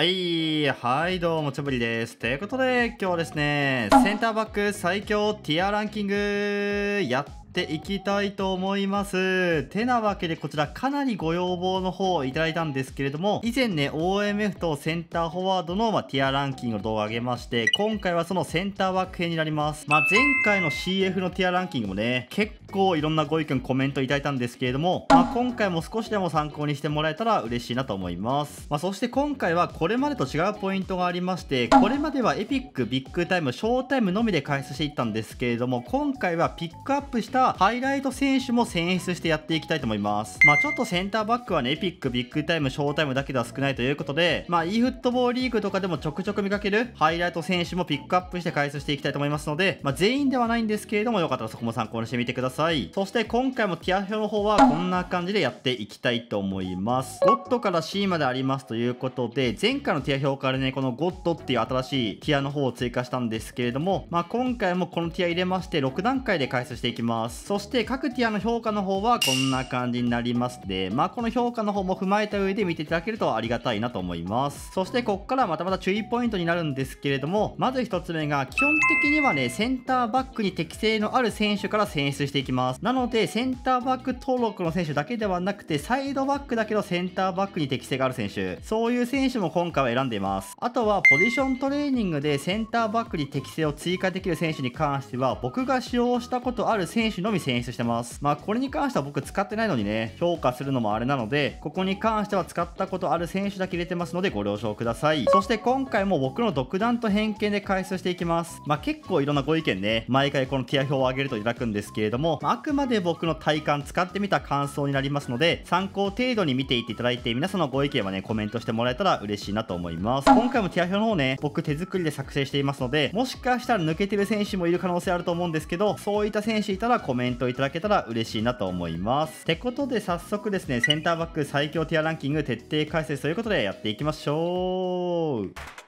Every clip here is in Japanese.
はい、はい、どうも、ちょぶりです。ということで、今日はですね、センターバック最強ティアランキング、やっっていきたいと思います。てなわけでこちらかなりご要望の方をいただいたんですけれども、以前ね、OMF とセンターフォワードの、まあ、ティアランキングの動画を上げまして、今回はそのセンターバック編になります。まあ、前回の CF のティアランキングもね、結構いろんなご意見コメントいただいたんですけれども、まあ、今回も少しでも参考にしてもらえたら嬉しいなと思います。まあ、そして今回はこれまでと違うポイントがありまして、これまではエピック、ビッグタイム、ショータイムのみで開始していったんですけれども、今回はピックアップしたたハイライト選手も選出してやっていきたいと思います。まあちょっとセンターバックはね、エピック、ビッグタイム、ショータイムだけでは少ないということで、まあ e フットボールリーグとかでもちょくちょく見かけるハイライト選手もピックアップして解説していきたいと思いますので、まあ全員ではないんですけれども、よかったらそこも参考にしてみてください。そして今回もティア表の方はこんな感じでやっていきたいと思います。ゴッドから C までありますということで、前回のティア表からね、このゴッドっていう新しいティアの方を追加したんですけれども、まあ今回もこのティア入れまして6段階で解説していきます。ますそして各ティアの評価の方はこんな感じになりますでまあこの評価の方も踏まえた上で見ていただけるとありがたいなと思いますそしてこっからまたまた注意ポイントになるんですけれどもまず1つ目が基本的にはねセンターバックに適性のある選手から選出していきますなのでセンターバック登録の選手だけではなくてサイドバックだけどセンターバックに適性がある選手そういう選手も今回は選んでいますあとはポジショントレーニングでセンターバックに適性を追加できる選手に関しては僕が使用したことある選手のみ選出してます。まあ、これに関しては僕使ってないのにね、評価するのもあれなので、ここに関しては使ったことある選手だけ入れてますのでご了承ください。そして今回も僕の独断と偏見で解説していきます。まあ、結構いろんなご意見ね、毎回このティア表を上げるといただくんですけれども、まあ、くまで僕の体感使ってみた感想になりますので、参考程度に見ていっていただいて、皆さんのご意見はね、コメントしてもらえたら嬉しいなと思います。今回もティア表の方ね、僕手作りで作成していますので、もしかしたら抜けてる選手もいる可能性あると思うんですけど、そういった選手いたらコメントいただけたら嬉しいなと思います。ってことで早速ですね、センターバック最強ティアランキング徹底解説ということでやっていきましょう。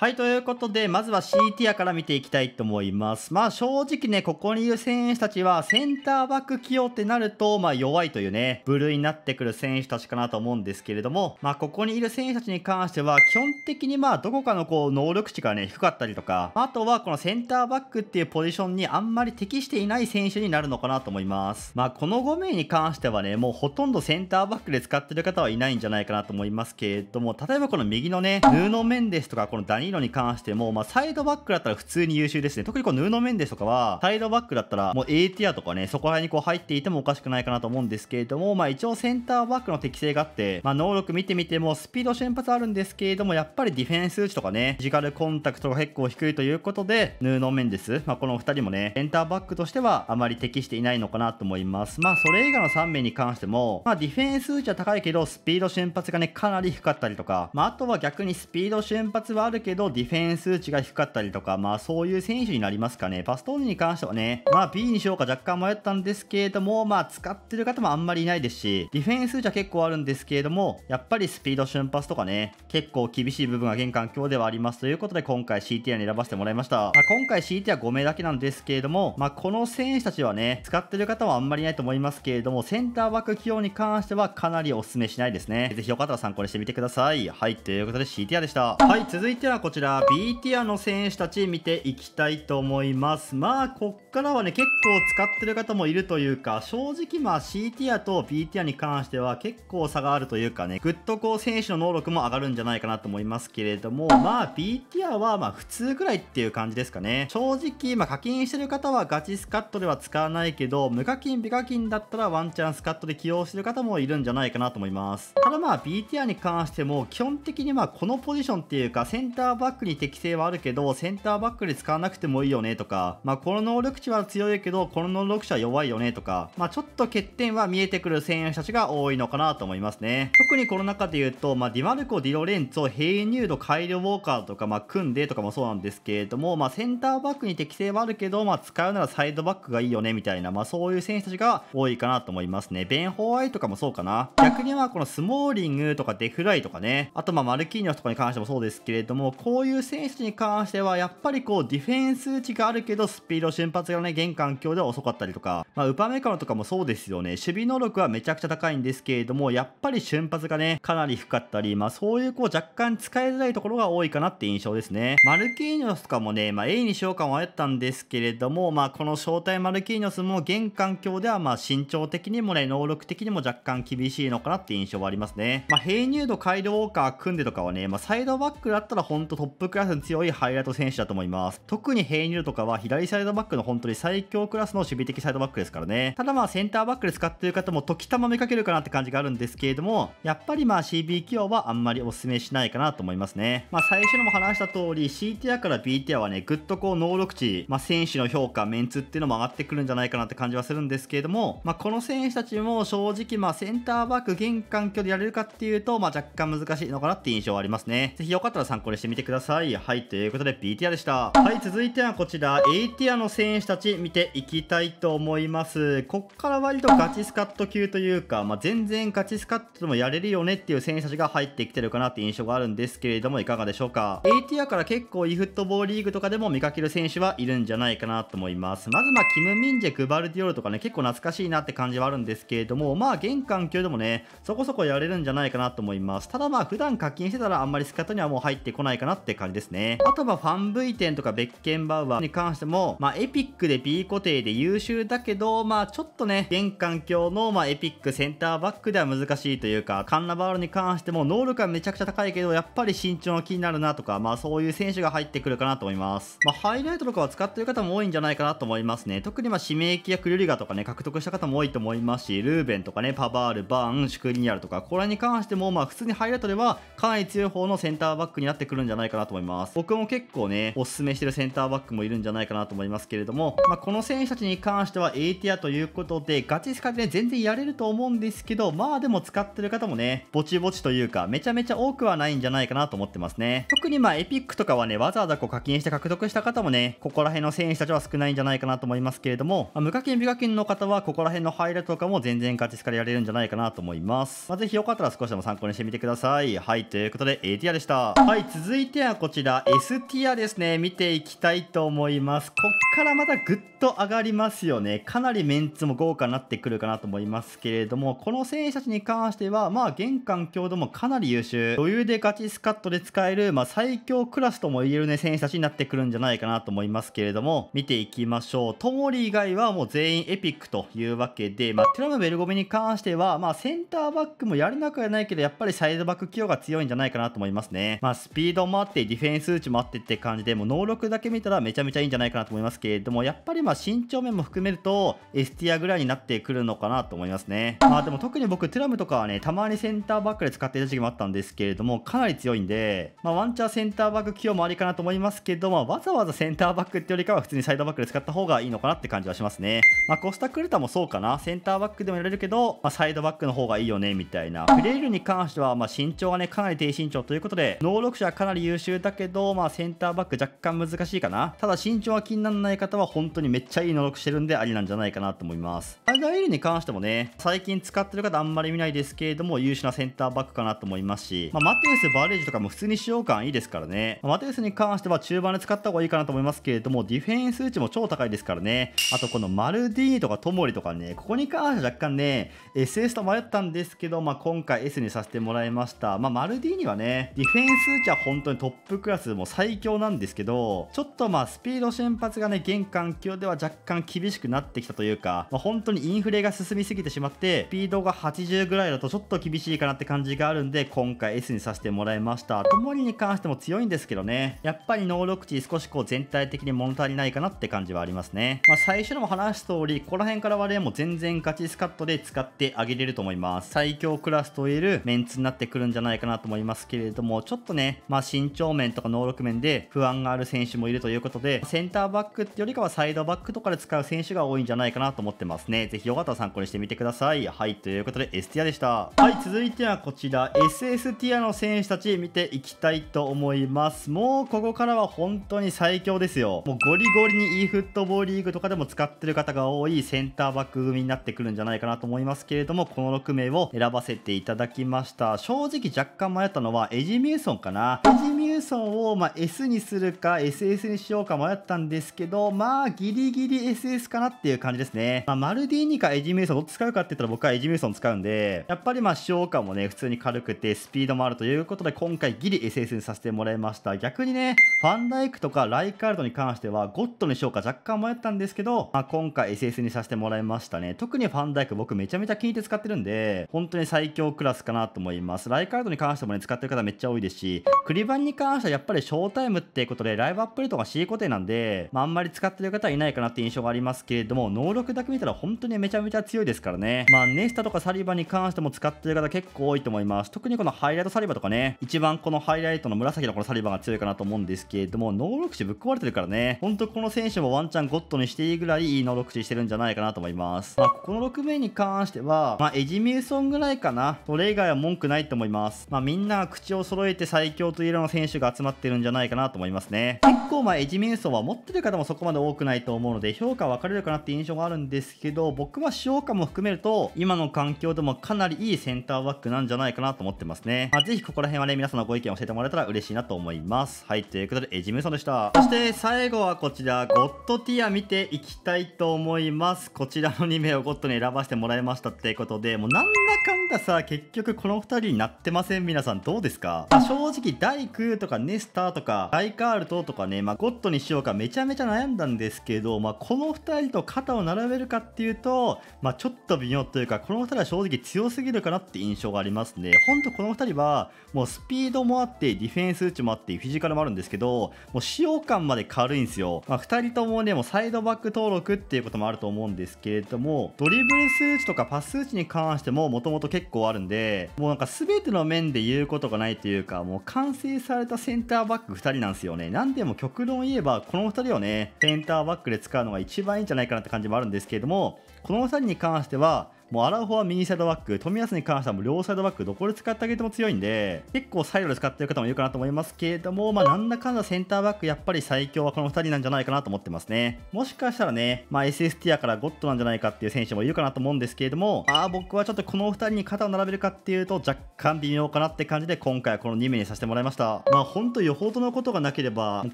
はい、ということで、まずは C ティアから見ていきたいと思います。まあ正直ね、ここにいる選手たちは、センターバック起用ってなると、まあ弱いというね、部類になってくる選手たちかなと思うんですけれども、まあここにいる選手たちに関しては、基本的にまあどこかのこう、能力値がね、低かったりとか、あとはこのセンターバックっていうポジションにあんまり適していない選手になるのかなと思います。まあこの5名に関してはね、もうほとんどセンターバックで使ってる方はいないんじゃないかなと思いますけれども、例えばこの右のね、ヌーノ・メンデスとか、このダニイロに関しても、まあ、サイドバックだったら普通に優秀ですね。特にこう、布の面ですとかは、サイドバックだったら、もう A ティアとかね、そこら辺にこう入っていてもおかしくないかなと思うんですけれども、まあ、一応センターバックの適性があって、まあ、能力見てみても、スピード瞬発あるんですけれども、やっぱりディフェンス打ちとかね、フィジカルコンタクトが結構低いということで、布の面です。まあ、この2人もね、センターバックとしては、あまり適していないのかなと思います。まあ、それ以外の3名に関しても、まあ、ディフェンス打ちは高いけど、スピード瞬発がね、かなり低かったりとか、まあ、あとは逆にスピード瞬発はあるけど、どディフェンス値が低かったりとか、まあそういう選手になりますかね。パストーンに関してはね、まあ B にしようか若干迷ったんですけれども、まあ使ってる方もあんまりいないですし、ディフェンス値は結構あるんですけれども、やっぱりスピード瞬発とかね、結構厳しい部分が現環境ではありますということで、今回 CTR に選ばせてもらいました。まあ、今回 CT は5名だけなんですけれども、まあこの選手たちはね、使ってる方はあんまりいないと思いますけれども、センターバック起用に関してはかなりお勧めしないですね。ぜひよかったら参考にしてみてください。はい、ということで CTR でした。はい、続いてはここちら B ティアの選手たち見ていきたいと思いますまあこっからはね結構使ってる方もいるというか正直まあ C ティアと B ティアに関しては結構差があるというかねぐっとこう選手の能力も上がるんじゃないかなと思いますけれどもまあ B ティアはまあ普通くらいっていう感じですかね正直まあ課金してる方はガチスカットでは使わないけど無課金美課金だったらワンチャンスカットで起用してる方もいるんじゃないかなと思いますただまあ B ティアに関しても基本的にまあこのポジションっていうかセンターバックに適性はあるけど、センターバックで使わなくてもいいよねとか、まあ、この能力値は強いけど、この能力値は弱いよねとか、まあ、ちょっと欠点は見えてくる選手たちが多いのかなと思いますね。特にこの中で言うと、まあ、ディマルコ、ディロレンツを平入度改良ウォーカーとか、まあ、組んでとかもそうなんですけれども、まあ、センターバックに適性はあるけど、まあ、使うならサイドバックがいいよねみたいな、まあ、そういう選手たちが多いかなと思いますね。ベン・ホワイとかもそうかな。逆にはこのスモーリングとかデフライとかね、あとまあマルキーニョスとかに関してもそうですけれども、こういう選手に関しては、やっぱりこう、ディフェンス値があるけど、スピード瞬発がね、現環境では遅かったりとか、まあ、ウパメカノとかもそうですよね。守備能力はめちゃくちゃ高いんですけれども、やっぱり瞬発がね、かなり深かったり、まあ、そういうこう、若干使いづらいところが多いかなって印象ですね。マルキーニョスとかもね、まあ、A に召喚をあったんですけれども、まあ、この招待マルキーニョスも、現環境では、まあ、身長的にもね、能力的にも若干厳しいのかなって印象はありますね。まあ、入度改良ウォーカー組んでとかはね、まあ、サイドバックだったら本ンとトップクラスに強いハイライト選手だと思います。特にヘイニルとかは左サイドバックの本当に最強クラスの守備的サイドバックですからね。ただまあセンターバックで使ってる方も時たまめかけるかなって感じがあるんですけれども、やっぱりまあ CB 起用はあんまりお勧めしないかなと思いますね。まあ最初にも話した通り CTR から BTR はね、ぐっとこう能力値、まあ選手の評価、メンツっていうのも上がってくるんじゃないかなって感じはするんですけれども、まあこの選手たちも正直まあセンターバック玄関距離やれるかっていうと、まあ若干難しいのかなって印象はありますね。ぜひよかったら参考にしてみててください。はい、ということで BTR でした。はい、続いてはこちら、エイティアの選手たち見ていきたいと思います。こっから割とガチスカット級というか、まあ、全然ガチスカットでもやれるよねっていう選手たちが入ってきてるかなって印象があるんですけれども、いかがでしょうか。A ティアから結構 e フットボールリーグとかでも見かける選手はいるんじゃないかなと思います。まずまあ、キム・ミンジェ、グバルディオルとかね、結構懐かしいなって感じはあるんですけれども、まあ、現環境でもね、そこそこやれるんじゃないかなと思います。ただまあ、普段課金してたらあんまりスカットにはもう入ってこないかななって感じですね。あとはファン V イテとかベッケンバウアーに関しても、まあ、エピックで B 固定で優秀だけど、まあ、ちょっとね、現環境の、まあ、エピックセンターバックでは難しいというか、カンナバールに関しても能力はめちゃくちゃ高いけど、やっぱり身長が気になるなとか、まあ、そういう選手が入ってくるかなと思います。まあ、ハイライトとかは使ってる方も多いんじゃないかなと思いますね。特にまあ、指名規約ルリガとかね、獲得した方も多いと思いますし、ルーベンとかね、パバール、バーン、シュクリニアルとか、これに関しても、まあ、普通にハイライトではかなり強い方のセンターバックになってくるんじゃないないかなと思います。僕も結構ね、おすすめしてるセンターバックもいるんじゃないかなと思いますけれども、まあ、この選手たちに関しては A ティアということで、ガチスカで、ね、全然やれると思うんですけど、まあでも使ってる方もね、ぼちぼちというか、めちゃめちゃ多くはないんじゃないかなと思ってますね。特にまあエピックとかはね、わざわざこう課金して獲得した方もね、ここら辺の選手たちは少ないんじゃないかなと思いますけれども、まあ、無課金、美課金の方は、ここら辺のハイライトとかも全然ガチスカでやれるんじゃないかなと思います。まあ、ぜひよかったら少しでも参考にしてみてください。はい、ということで、A ティアでした。はい、続いいてはこちら S ティアですね見ていきたいと思いますこっからまたぐっと上がりますよねかなりメンツも豪華になってくるかなと思いますけれどもこの選手たちに関してはまあ玄関強度もかなり優秀余裕でガチスカットで使える、まあ、最強クラスとも言えるね選手たちになってくるんじゃないかなと思いますけれども見ていきましょうトモリ以外はもう全員エピックというわけで、まあ、テラムベルゴミに関しては、まあ、センターバックもやれなくはないけどやっぱりサイドバック起用が強いんじゃないかなと思いますね、まあ、スピードもあって、ディフェンス打ちもあってって感じで、もう能力だけ見たらめちゃめちゃいいんじゃないかなと思いますけれども、やっぱりまあ身長面も含めると、エスティアぐらいになってくるのかなと思いますね。まあでも特に僕、テラムとかはね、たまにセンターバックで使っていた時期もあったんですけれども、かなり強いんで、まあワンチャーセンターバック起用もありかなと思いますけど、まあわざわざセンターバックってよりかは普通にサイドバックで使った方がいいのかなって感じはしますね。まあコスタクルタもそうかな、センターバックでもやれるけど、まあサイドバックの方がいいよね、みたいな。フレイルに関しては、まあ身長がね、かなり低身長ということで、能力者はかなり優秀だけど、まあ、センターバック若干難しいかな。ただ身長は気にならない方は本当にめっちゃいい能力してるんでありなんじゃないかなと思います。アイダーエルに関してもね、最近使ってる方あんまり見ないですけれども、優秀なセンターバックかなと思いますし、まあ、マテウス、バレージとかも普通に使用感いいですからね。まあ、マテウスに関しては中盤で使った方がいいかなと思いますけれども、ディフェンス値も超高いですからね。あとこのマルディとかトモリとかね、ここに関して若干ね、SS と迷ったんですけど、まあ、今回 S にさせてもらいました。まあ、マルディにはね、ディフェンス値は本当にトップクラスも最強なんですけど、ちょっとまあスピード先発がね、現環境では若干厳しくなってきたというか、まあ、本当にインフレが進みすぎてしまって、スピードが80ぐらいだとちょっと厳しいかなって感じがあるんで、今回 S にさせてもらいました。ともりに関しても強いんですけどね、やっぱり能力値少しこう全体的に物足りないかなって感じはありますね。まあ、最初でも話した通り、ここら辺から我々も全然ガチスカットで使ってあげれると思います。最強クラスと言えるメンツになってくるんじゃないかなと思いますけれども、ちょっとね、まあ身身長面とか能力面で不安がある選手もいるということで、センターバックよりかはサイドバックとかで使う選手が多いんじゃないかなと思ってますね。ぜひよかったら参考にしてみてください。はい、ということで、エスティアでした。はい、続いてはこちら、SS ティアの選手たち見ていきたいと思います。もうここからは本当に最強ですよ。もうゴリゴリに e フットボールリーグとかでも使ってる方が多いセンターバック組になってくるんじゃないかなと思いますけれども、この6名を選ばせていただきました。正直若干迷ったのはエジミューソンかな。エジジミューソンをま S にするか SS にしようか迷ったんですけど、まあギリギリ SS かなっていう感じですね。まあ、マルディーニかエジミューソンどっち使うかって言ったら僕はエジミューソン使うんで、やっぱりまあ使用感もね、普通に軽くてスピードもあるということで今回ギリ SS にさせてもらいました。逆にね、ファンダイクとかライカールドに関してはゴッドにしようか若干迷ったんですけど、まあ、今回 SS にさせてもらいましたね。特にファンダイク僕めちゃめちゃ気に入って使ってるんで、本当に最強クラスかなと思います。ライカールドに関してもね、使ってる方めっちゃ多いですし、クリバ間に関してはやっぱりショータイムっていうことで、ライブアップデートが C 固定なんで、まあ、あんまり使ってる方はいないかなって印象がありますけれども、能力だけ見たら本当にめちゃめちゃ強いですからね。まあ、ネスタとかサリバに関しても使ってる方結構多いと思います。特にこのハイライトサリバとかね、一番このハイライトの紫のこのサリバが強いかなと思うんですけれども、能力値ぶっ壊れてるからね、ほんとこの選手もワンチャンゴッドにしていいぐらいいい能力値してるんじゃないかなと思います。まあ、この6名に関しては、まあ、エジミューソンぐらいかな。それ以外は文句ないと思います。まあ、みんな口を揃えて最強と言えるの選手が集まってるんじゃないかなと思いますね。結構まあエジメン層は持ってる方もそこまで多くないと思うので評価分かれるかなって印象があるんですけど僕は使用感も含めると今の環境でもかなりいいセンターバックなんじゃないかなと思ってますね。まあ、ぜひここら辺はね皆さんのご意見を教えてもらえたら嬉しいなと思います。はい、ということでエジメンンでした。そして最後はこちらゴッドティア見ていきたいと思います。こちらの2名をゴッドに選ばせてもらいましたってことでもうなんだかんださ結局この2人になってません皆さんどうですか、まあ、正直クとかネスターとかダイカールトとかね、まあ、ゴッドにしようかめちゃめちゃ悩んだんですけど、まあ、この2人と肩を並べるかっていうと、まあ、ちょっと微妙というかこの2人は正直強すぎるかなって印象がありますねほんとこの2人はもうスピードもあってディフェンス打ちもあってフィジカルもあるんですけどもう使用感まで軽いんですよ、まあ、2人ともねもうサイドバック登録っていうこともあると思うんですけれどもドリブル数値とかパス数値に関してももともと結構あるんでもうなんか全ての面で言うことがないというかもう完成されたセンターバック2人なんですよね。何でも極論言えば、この2人をね、センターバックで使うのが一番いいんじゃないかなって感じもあるんですけれども、この2人に関しては、もうアラフォは右サイドバック、冨安に関してはもう両サイドバック、どこで使ってあげても強いんで、結構サイドで使ってる方もいるかなと思いますけれども、まあ、なんだかんだセンターバック、やっぱり最強はこの2人なんじゃないかなと思ってますね。もしかしたらね、まあ、SS ティアからゴッドなんじゃないかっていう選手もいるかなと思うんですけれども、ああ、僕はちょっとこの2人に肩を並べるかっていうと、若干微妙かなって感じで、今回はこの2名にさせてもらいました。まあ、ほんとよほどのことがなければ、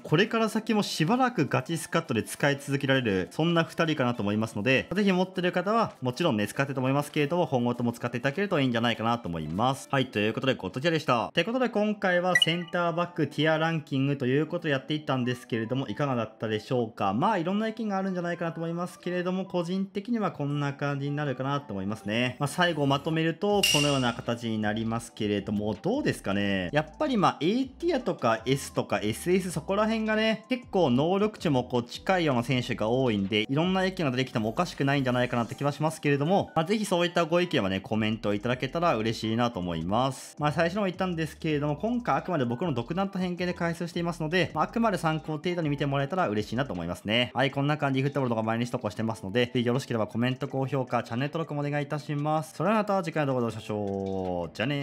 これから先もしばらくガチスカットで使い続けられる、そんな2人かなと思いますので、ぜひ持ってる方は、もちろんね、使ってと思いますけれども、今後とも使っていただけるといいんじゃないかなと思います。はい、ということで、ゴッドでした。っいうことで、今回はセンターバックティアランキングということをやっていったんですけれども、いかがだったでしょうかまあ、いろんな意見があるんじゃないかなと思いますけれども、個人的にはこんな感じになるかなと思いますね。まあ、最後まとめると、このような形になりますけれども、どうですかねやっぱりまあ、A ティアとか S とか SS そこら辺がね、結構能力値もこう近いような選手が多いんで、いろんな意見が出てきてもおかしくないんじゃないかなって気はしますけれども、まあ、ぜぜひそういったご意見はね、コメントいただけたら嬉しいなと思います。まあ、最初にも言ったんですけれども、今回あくまで僕の独断と偏見で回数していますので、まあ、あくまで参考程度に見てもらえたら嬉しいなと思いますね。はい、こんな感じフットボールとか毎日投稿してますので、ぜひよろしければコメント、高評価、チャンネル登録もお願いいたします。それではまた次回の動画でお会いしましょう。じゃあね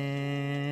ー。